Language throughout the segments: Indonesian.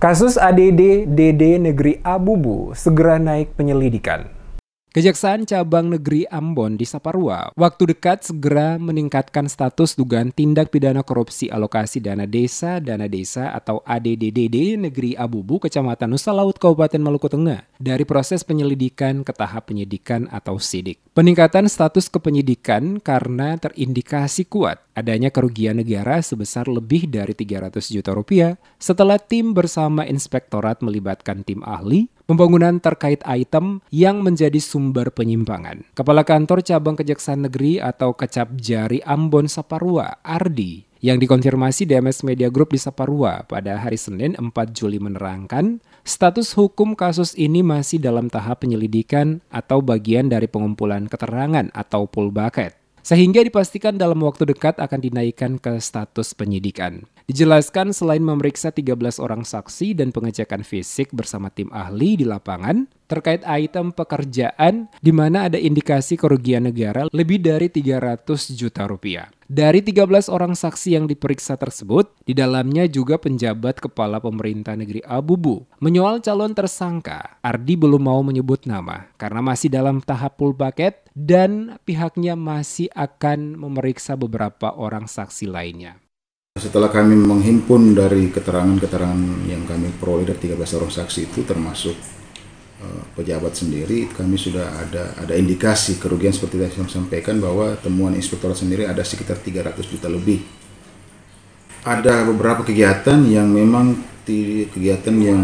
Kasus ADD DD Negeri Abubu segera naik penyelidikan. Kejaksaan Cabang Negeri Ambon di Saparua, waktu dekat segera meningkatkan status dugaan tindak pidana korupsi alokasi dana desa, dana desa atau ADDDD Negeri Abubu, Kecamatan Nusa Laut, Kabupaten Maluku Tengah, dari proses penyelidikan ke tahap penyidikan atau sidik. Peningkatan status kepenyidikan karena terindikasi kuat adanya kerugian negara sebesar lebih dari 300 juta rupiah setelah tim bersama inspektorat melibatkan tim ahli pembangunan terkait item yang menjadi sumber penyimpangan. Kepala Kantor Cabang Kejaksaan Negeri atau Kecap Jari Ambon Saparua, Ardi, yang dikonfirmasi DMS Media Group di Saparua pada hari Senin 4 Juli menerangkan, status hukum kasus ini masih dalam tahap penyelidikan atau bagian dari pengumpulan keterangan atau pull bucket sehingga dipastikan dalam waktu dekat akan dinaikkan ke status penyidikan. Dijelaskan selain memeriksa 13 orang saksi dan pengecekan fisik bersama tim ahli di lapangan terkait item pekerjaan di mana ada indikasi kerugian negara lebih dari 300 juta rupiah. Dari 13 orang saksi yang diperiksa tersebut, di dalamnya juga penjabat kepala pemerintah negeri Abu Bu Menyoal calon tersangka, Ardi belum mau menyebut nama karena masih dalam tahap pull paket dan pihaknya masih akan memeriksa beberapa orang saksi lainnya. Setelah kami menghimpun dari keterangan-keterangan yang kami peroleh dari 13 orang saksi itu termasuk eh, pejabat sendiri, kami sudah ada ada indikasi kerugian seperti yang saya sampaikan bahwa temuan inspektorat sendiri ada sekitar 300 juta lebih. Ada beberapa kegiatan yang memang kegiatan yang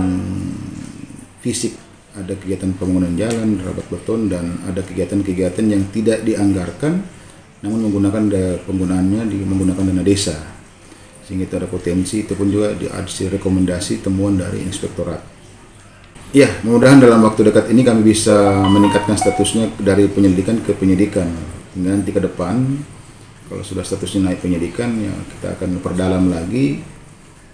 fisik, ada kegiatan pembangunan jalan, rabat beton dan ada kegiatan-kegiatan yang tidak dianggarkan namun menggunakan penggunaannya di menggunakan dana desa sehingga itu ada potensi itu pun juga diadisi rekomendasi temuan dari inspektorat ya mudah-mudahan dalam waktu dekat ini kami bisa meningkatkan statusnya dari penyelidikan ke penyidikan hingga nanti ke depan kalau sudah statusnya naik penyidikan ya kita akan perdalam lagi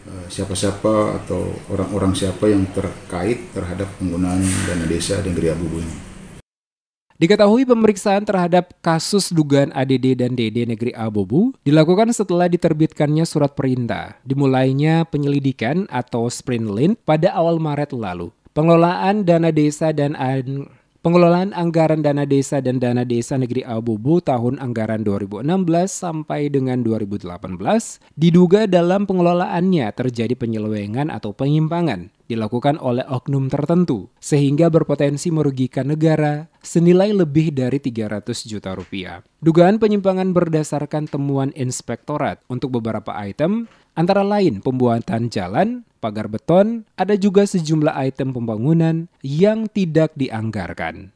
eh, siapa-siapa atau orang-orang siapa yang terkait terhadap penggunaan dana desa dan geria bubu ini. Diketahui pemeriksaan terhadap kasus dugaan ADD dan DD negeri Abobu dilakukan setelah diterbitkannya surat perintah, dimulainya penyelidikan atau sprint lint pada awal Maret lalu. Pengelolaan dana desa dan an Pengelolaan anggaran dana desa dan dana desa negeri Abubu tahun anggaran 2016 sampai dengan 2018 diduga dalam pengelolaannya terjadi penyelewengan atau penyimpangan dilakukan oleh oknum tertentu sehingga berpotensi merugikan negara senilai lebih dari 300 juta rupiah. Dugaan penyimpangan berdasarkan temuan inspektorat untuk beberapa item antara lain pembuatan jalan, pagar beton, ada juga sejumlah item pembangunan yang tidak dianggarkan.